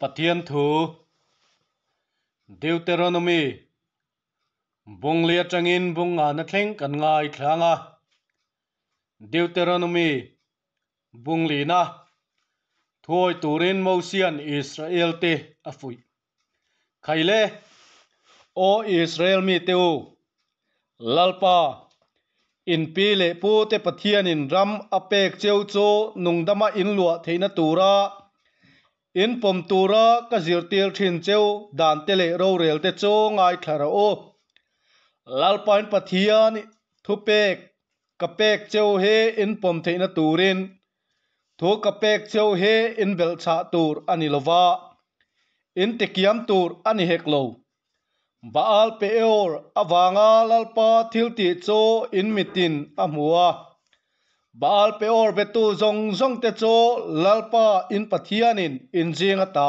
ประเทียนถูเดวเตโรนมีบุงเลียจังอินบงงานทิ้งกันง่ายคลางะเดวเตโรนมีบุงลีนะทวยตูรินมอเซียนอิสราเอลเตอัฟุยใครเล่โออิสราเอลมีเตวลลปาอินปีเลปูเตปเทียนอินรัมอเปกเจ้าโจนุงดมาอินลัวเทนตูระ in pom tura ka zir tir thin cheu dan te le ro rel te chu ngai thlara o lalpain pathian thu pek ka pek cheu he in pom theina turin thu ka pek cheu he in bel cha tur ani lova in te kiam tur ani hek lo baal peor awanga lalpa thil ti chu in mitin amua baal peor betu zong zong te cho lalpa in pathianin in jinga ta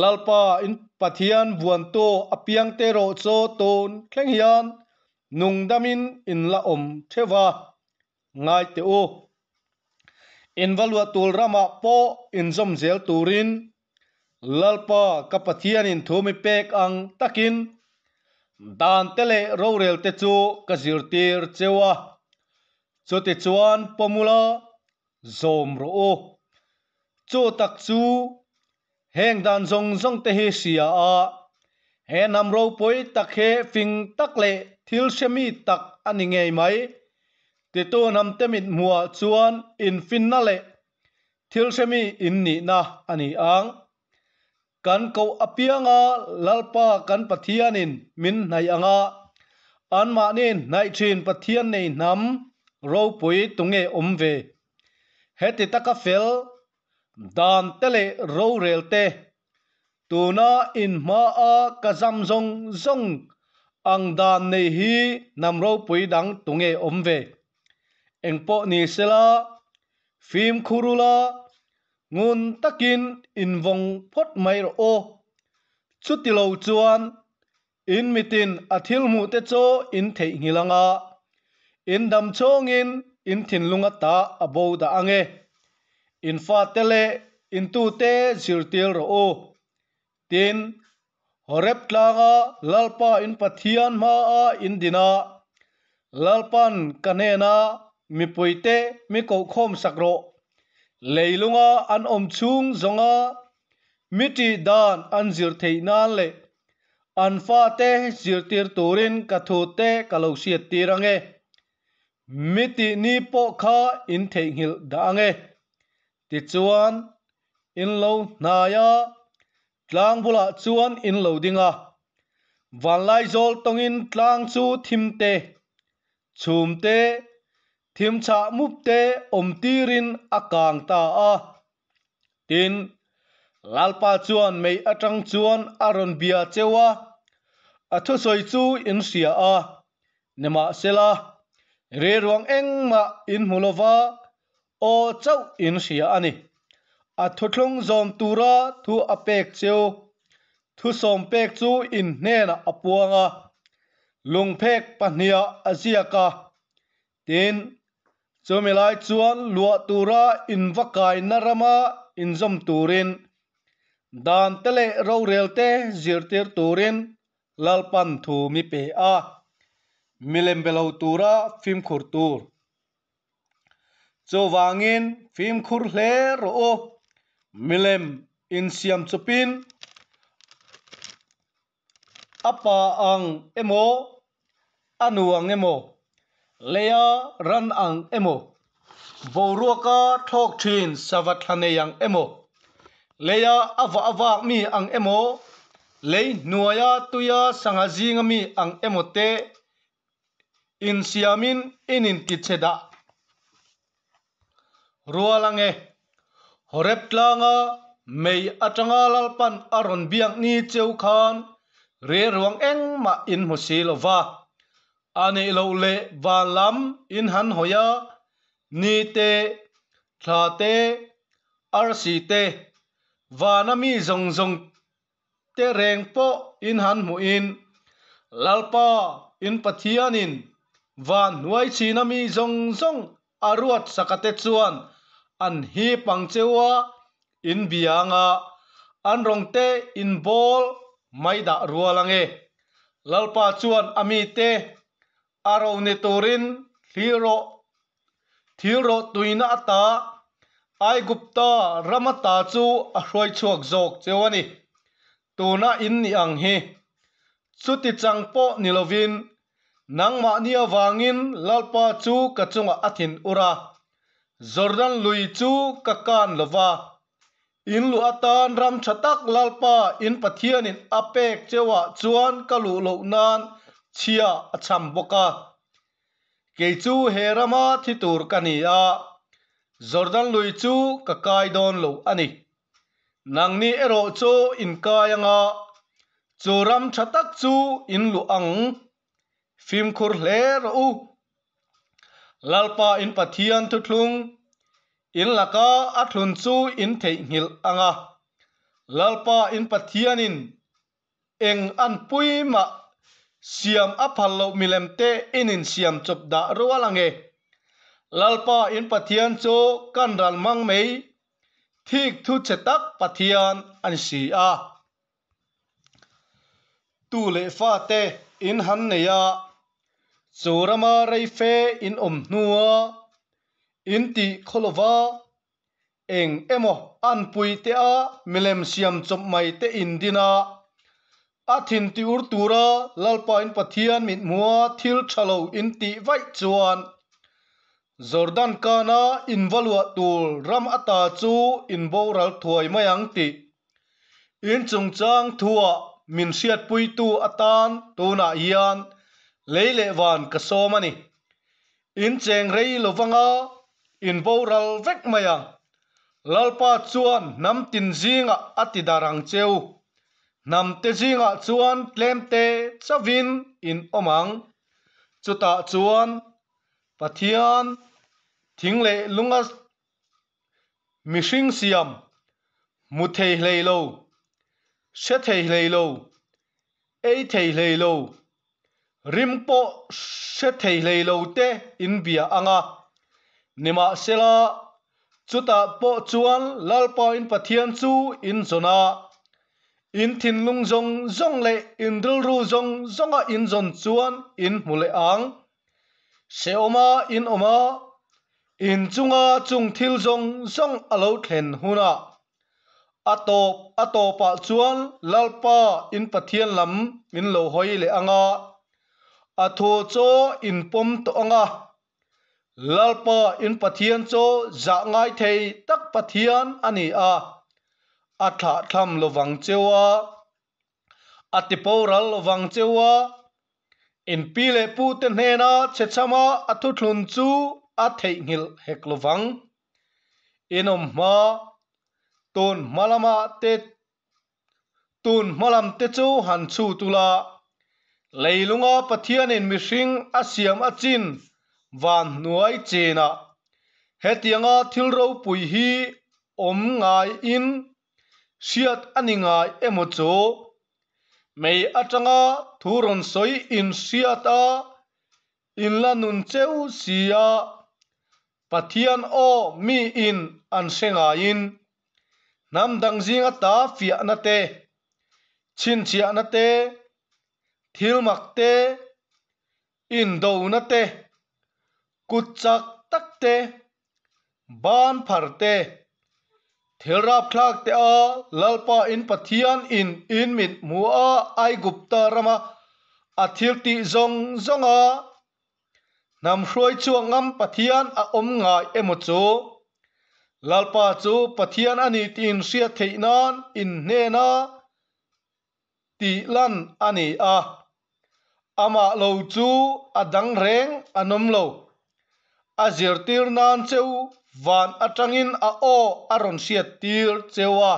lalpa in pathian buan to apiang te ro cho ton thleng hian nung damin in la om thewa ngai te o in valwa tul rama po in zom zel turin lalpa kapathian in thumi pek ang takin dan tele rorel te chu kazirtir chewa cho te chuan pomula zom ro o chu tak chu heng dan zong zong te hi sia Hẹn nằm nam ro poi tak he fing tak le thil semi tak ani ngei mai ti tu nam te mit mua chuan in fin na le thil semi in ni na ani ang kan ko apianga lalpa kan pathianin min nai anga an ma nin nai thin pathian nei nam rô bùi tung nghe ôm về hết thì tắc phèl đàn tê lệ rô rèl tê tu na in ma a cả dăm rong rong ang đàn này hi nằm rô bùi đắng tung nghe ôm về anh ni sẽ là phim khu rù ngun takin in vong phốt mai ro ô chút tì lâu chuan in mitin athil à mu te cho in thei ngilanga in dam chong in thin lunga ta abo da ange in fa tele in tu te zirtil ro o tin horep tlaga lalpa in pathian ma a in dina lalpan kanena mi poite mi ko khom sakro leilunga an om chung zonga miti dan an zir theinan le an fa te zirtir turin kathu te kalosiat tirange miti ni po kha in thei hil da nge ti chuan in lo na ya tlang bula chuan in lo dinga van lai zol tong in tlang chu thim te chum te thim cha mup te om tirin akang ta a tin lalpa chuan mei atang chuan aron bia chewa athu soi chu in sia a nema sela เรรวงเองมาอินมุลวาออโฉอินซิอะอะนิอะทอถลวงจอมทุราทุอะเปกเชอทุซอมเปกจุอินเนนอปวงะลวงเพกปะหเนียอซิอกาตินจมเอไลชวนลัวทุราอินวะไคนะรมาอินจอมทุรินดานเตเลโรเรลเตจิรตรทรินลัลปันทมิเปอา milem belo phim khur tur phim khur hle ro o milem in siam chupin apa ang emo anu ang emo leya ran ang emo boruaka thok thin savathane yang emo leya awa awa mi ang emo lei nuaya tuya sangajing mi ang emote in siamin in in ti rua lange horep tlanga mei atanga lalpan aron biang ni cheu khan re ruang eng ma in mu si lova ani lo le va lam in han hoya ni te thla te ar si te và zong zong te reng po in han mu in lalpa in pathianin van chi chin ami zong zong aruat sakate chuan an hi pangchewa in bianga an te in bol mai da rualange lalpa chuan ami te aro ne turin thiro thiro tuina ta ai gupta ramata chu a hroi chuak jok chewani tuna in ni ang hi chuti changpo nilovin ma ni awangin lalpa chu ka chunga athin ura jordan lui chu ka kan lova in lu atan ram thatak lalpa in pathian in apek chewa chuan ka lu lo nan chia acham boka ke chu he rama thi tur kania jordan lui chu ka kai don lo ani ni ero chu in kayanga chu ram thatak chu in lu ang phim khur Lê ro u lalpa in pathian thu thlung in laka athlun chu in thei ngil anga lalpa in pathian in eng an pui ma siam aphal lo milem te in in siam chop da ro alange lalpa in pathian chu kan ral mang mei thik thu che tak pathian an si a tu le fa te in han ne ya zorama reife in om hnua in ti kholowa eng emo an pui te a milem siam chom mai te indina. Atin a thin ti ur tura lalpa in pathian mit mua thil thalo in ti vai chuan Zordan kana in valua tul ram ata chu in boral thuai mayang ti in chungchang thua min siat pui tu atan tuna hian lấy lệ vòn cơ số mà nè in chèng rây lô vang à in bầu ral vách mày à lalpa chuan nam tin zinga atidarang cheu nam te zinga chuan tlem te chavin in omang chuta chuan pathian thingle lunga mishing siam mu thei hlei lo se thei hlei lo ei thei hlei lo rimpo se thei lei lo te in bia anga nima sela chuta po chuan lalpa in pathian chu in zona in thin lung zong zong le in dil ru zong zonga in zon chuan in mule ang se oma in oma in chunga chung thil zong zong alo thlen huna atop atopa chuan lalpa in pathian lam min lo hoi le anga a tho cho in pom to anga lalpa in pathian cho za ngai thei tak pathian ani a a tha tham lo wang chewa a ti poral lo wang chewa in pile pu te hne na che chama a thu thlun chu a thei ngil hek lo wang inom ma tôn malama te tôn malam te chu han chu tula lấy leilunga pathian in mihring a siam a chin van hnuai chena hetianga thilro pui hi om ngai in siat ani ngai emo chu mei atanga thuron soi in siata in la nun cheu sia pathian o mi in an senga in nam dang zinga ta fia na te chin chia na te thil mặc te in do nát te kut chak tắc te ban phar te thil rap khác te a lalpa in pathian in in mit mua a ai gupta rama a thil ti zong zong a nam hroi ngâm ngam pathian a om ngai emo chu lalpa chu pathian ani tin sia theinan in hne na ti lan ani à ama lo chu adang reng anom lo a zir tir nan cheu van atangin a o aron siat tir chewa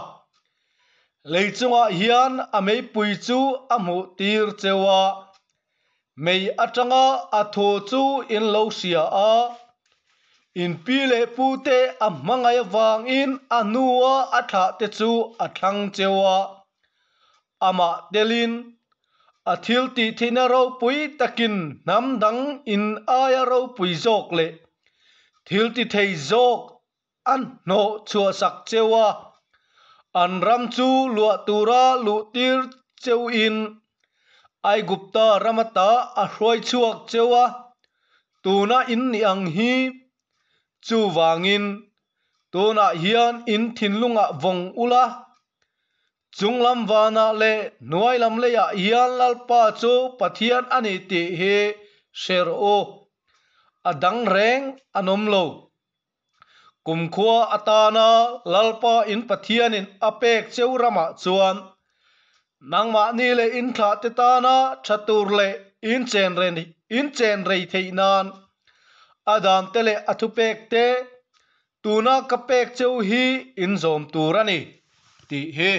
lei chunga hian a mei pui chu a mu tir chewa mei atanga a tho chu in lo sia a in pi le pu te a mangai wang in a nuwa a tha te chu a thang chewa ama delin a thil ti theina ro pui takin nam dang in aya ro pui jok le thil ti thei jok an no chua sak chewa an ram chu lua tura lu tir cheu in ai gupta ramata a hroi chuak chewa tuna in ni ang hi chu wangin tuna hian in thinlunga vong ula chúng làm chunglam wana le nuailam le ya ian lalpa chu pathian anh ti hi sher o adang reng anom lo kumkhua atana lalpa in pathian in apek rama chuan nangma ni le in thla te ta na thatur le in chen re ni in chen re thei nan adan te le athu pek te tuna kapek cheu hi in zom tur ani ti he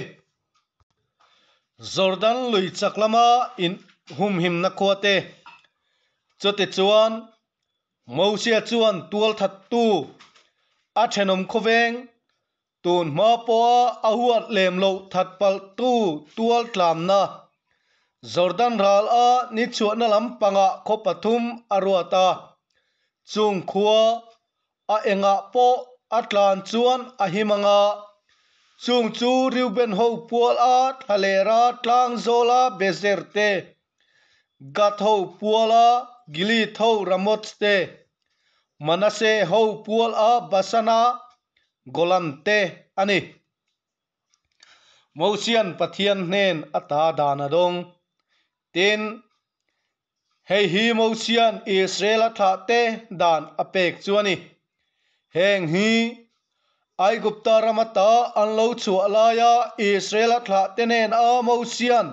zordan lui chaklama in hum him na ko te chote chuan mousia chuan tual that tu a thenom khoveng tun ma po a huat lem lo that pal tu tual tlam na zordan ral a ni chu na lam panga kho pathum aruata chung khuwa a enga po atlan chuan a himanga chung chu riuben ho pual a thalera tlang zola bezerte gat ho puala gili tho ramot te manase ho pual a basana golam te ani mosian pathian hnen ata dana dong ten hei hi mosian israel tha te dan apek chuani heng hi ai gupta Ta an lo chua laya israel thla tenen a mo sian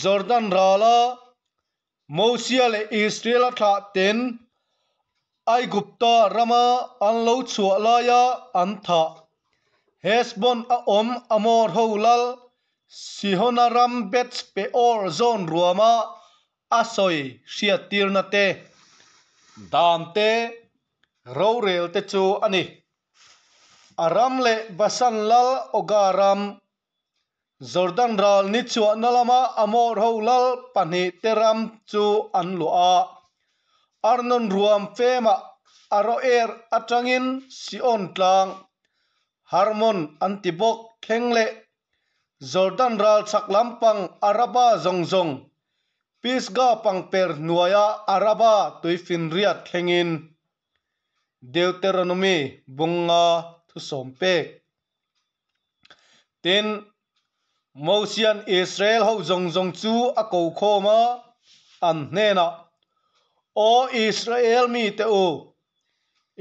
jordan rala mo sial israel thla ten ai gupta rama an lo chua laya an tha hesbon a om amor holal sihonaram bets pe or zon ruama asoi sia tirna te dante Rau rel te chu ani aramle basanlal ogaram jordan ral ni chuahnalama amor ho lal pani teram chu an lua arnon ruam fema aro er atangin sion tlang harmon antibok thengle jordan ral sak lampang araba zong zong pisga pangper nuaya araba tuifin riat thengin deuteronomy bunga thu som pe tin mâu israel ho zong zong chú a ko kho mà an ne na o israel mi te u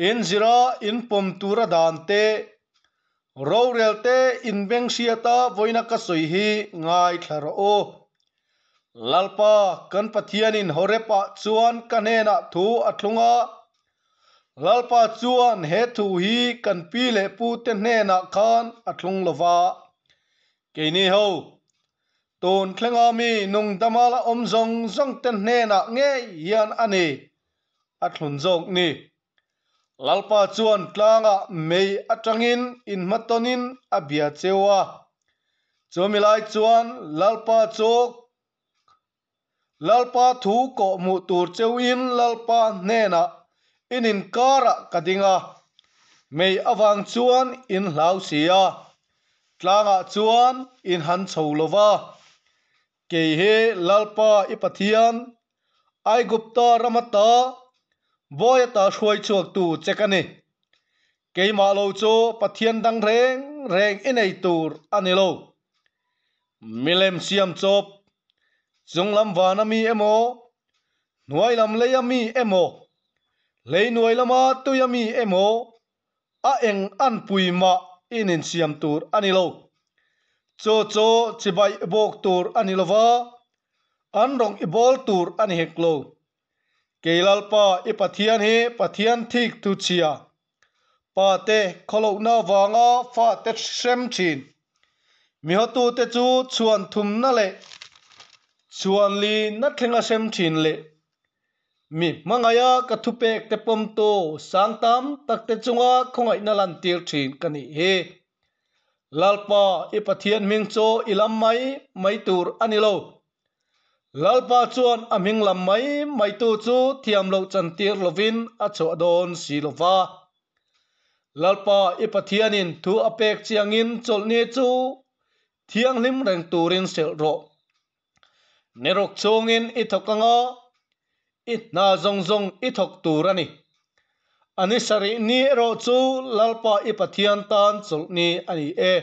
in zira in pom tura dan te ro rel te in beng sia ta voina ka soi hi ngai thlar o lalpa kan pathian in horepa chuan kanena thu athlunga lalpa chuan he thu hi kan pi le pu te hne na khan a thlung lova ke ni ho ton thlenga mi nung damala om zong zong ten hne na nge hian ani a thlun jok ni lalpa chuan tlanga ah mei atangin in matonin a bia chewa chomi lai chuan lalpa chok lalpa thu ko mu tur cheuin lalpa hne na in in kara kadinga mei avang chuan in hlau sia tlanga ah chuan in han chholova ke he lalpa ipathian ai gupta ramata ta hruai chuak tu chekani ke malo chu pathian dang reng reng inei tur ani lo milem siam chop zunglam vanami emo nuailam leiami emo lấy nuôi lama tuy mi emo a eng an pui ma in in siam tur anilo cho cho chỉ bay bốc tour anh tur anilova anh rong ibol tur ani heklo keilalpa ipathian he pathian thik tu chia pa te kholo na wanga fa te sem chin mi hotu te chu chuan thum na le chuan li na thlenga sem chin le mi mangaya ka thupek te pom to sang tam tak te chunga khongai na lan tir thin kani he lalpa i e pathian ming cho ilam mai mai tur anilo lalpa chuan aming lam mai mai tu chu thiam lo chan tir lovin a cho don silova lalpa i e pathianin thu apek chiangin cholni chu thiang lim reng turin sel ro nerok chongin i e thokanga na zong zong i thok tur ani ani sari ni ro chu lalpa i pathian tan chol ni ani e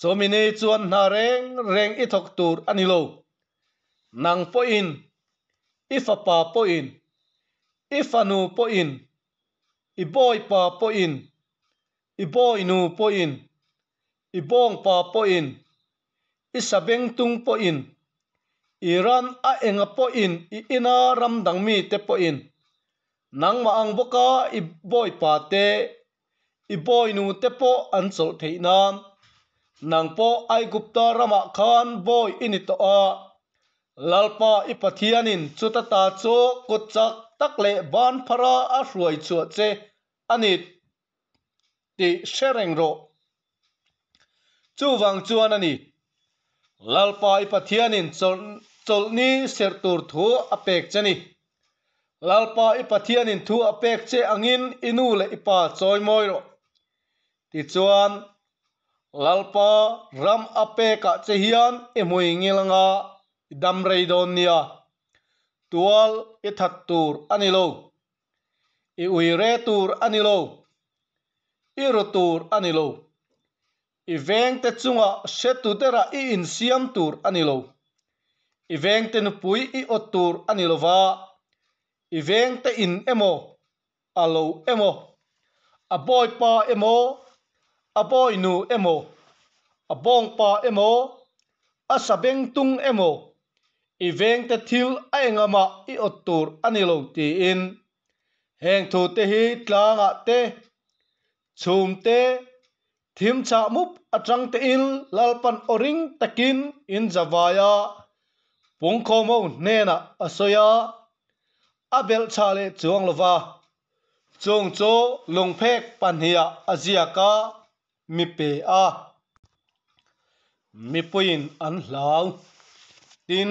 chomi nei chuan na reng reng i thok tur ani lo nang po in i fa pa po in i fa nu po in i boy pa po in i boy nu po in i bong pa po in i sabeng tung po in Iran a enga po in i ina ram dang mi te po in nang ma ang boka i boy pa te i boy nu te po an sol thei nam nang po ai gupta rama khan boy in i to a lalpa i pathianin chuta ta chu kutchak tak le ban phara a hruai chu che anit ti shereng ro chu wang chuan ani lalpa i pathianin chon cholni sertur thu apek chani lalpa ipathian in thu apek che angin inu le ipa choimoi ro ti chuan lalpa ram apeka ah che hian emoi ngilanga dam rei don nia tual i e that tur ani lo i e ui re tur ani lo i e ru tur ani lo i veng te chunga se tu tera i in siam tur ani lo iveng te nupui i otur anilova iveng te in emo alo emo a e boy pa emo a boy nu emo a bong pa emo a asabeng tung emo iveng te thil aengama i otur anilo ti in heng thu te hi tlanga te chum te thim cha mup atang te in lalpan oring takin in zawaya pung kho mo ne na asoya abel cha chale chuang lova chung chu lung phek pan hia azia ka mi pe a mi puin an hlau tin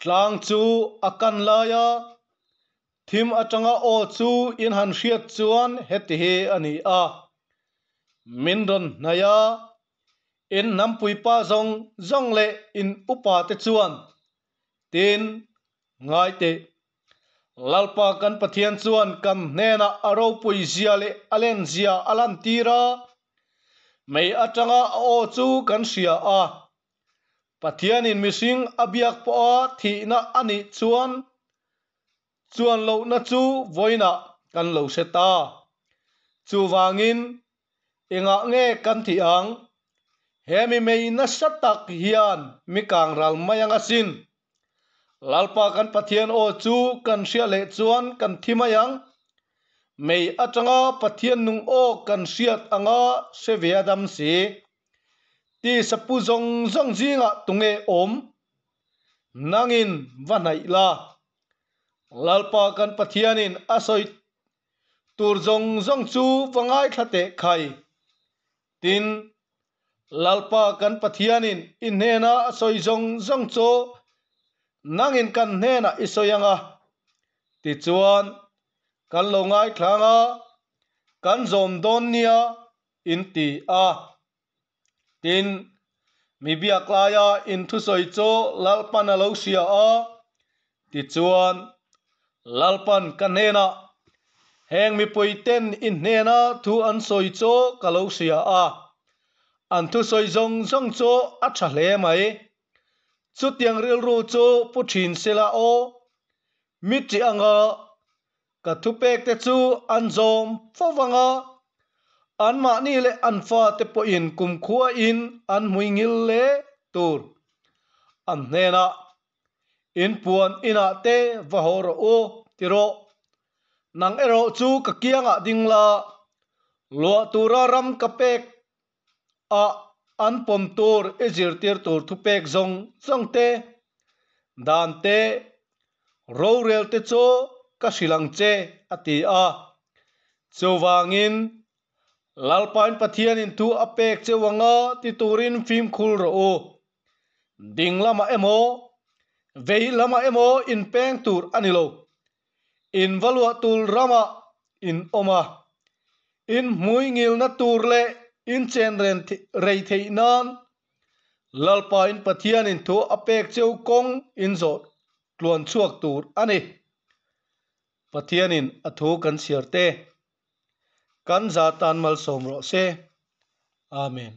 tlang chu akan laya thim atanga o chu in han hriat chuan heti he ani a min don naya in nampuipa zong zong le in upa te chuan tin ngai te lalpa kan pathian chuan kan hnena aro pui zia le alen zia alan tira mei atanga o chu kan sia a pathian in missing abiak po a thi na ani chuan chuan lo na chu voina kan lo se ta chu wangin enga nge kan thi ang he mi mei na sat tak hian mi kang ral mayang asin lalpa kan pathian o chu kan ria le chuan kan thimayang mei atanga pathian nung o kan riat anga seviadam si ti sapu zong zong zinga tunge om nangin vanai la lalpa kan pathianin asoi tur zong zong chu vangai thate khai tin lalpa kan pathianin in hena soi jong jong cho nangin kan hena isoyanga ti chuan kan lo ngai thlanga kan zom don nia in ti a tin mi bia klaya in thu soi cho lalpan alo sia a ti chuan lalpan kan hena heng mi poiten in hena thu an soi cho kalo sia a an thu soi zong zong cho a tha lẽ mai chu tiang ril ru chu pu thin sela o mi chi anga ka thu pek te chu an zom fo wanga an ma ni le an pha te po in kum khua in an mui ngil le tur an ne na in puan ina te va hor o tiro nang ero chu ka kianga ding la lo ra ram ka pek a an pom tur e zir tir tur thu pek zong zong te dan te ro rel te cho ka silang che ati a chowangin lalpain pathian in thu apek chewanga ti turin phim khul ro o ding lama emo vei lama emo in peng tur anilo in valua tul rama in oma in mui na tur le in chen ren rei thei nan lalpa in pathian in thu apek cheu kong in zo tluan chuak tur ani pathian in athu kan siarte kan zatan mal somro se amen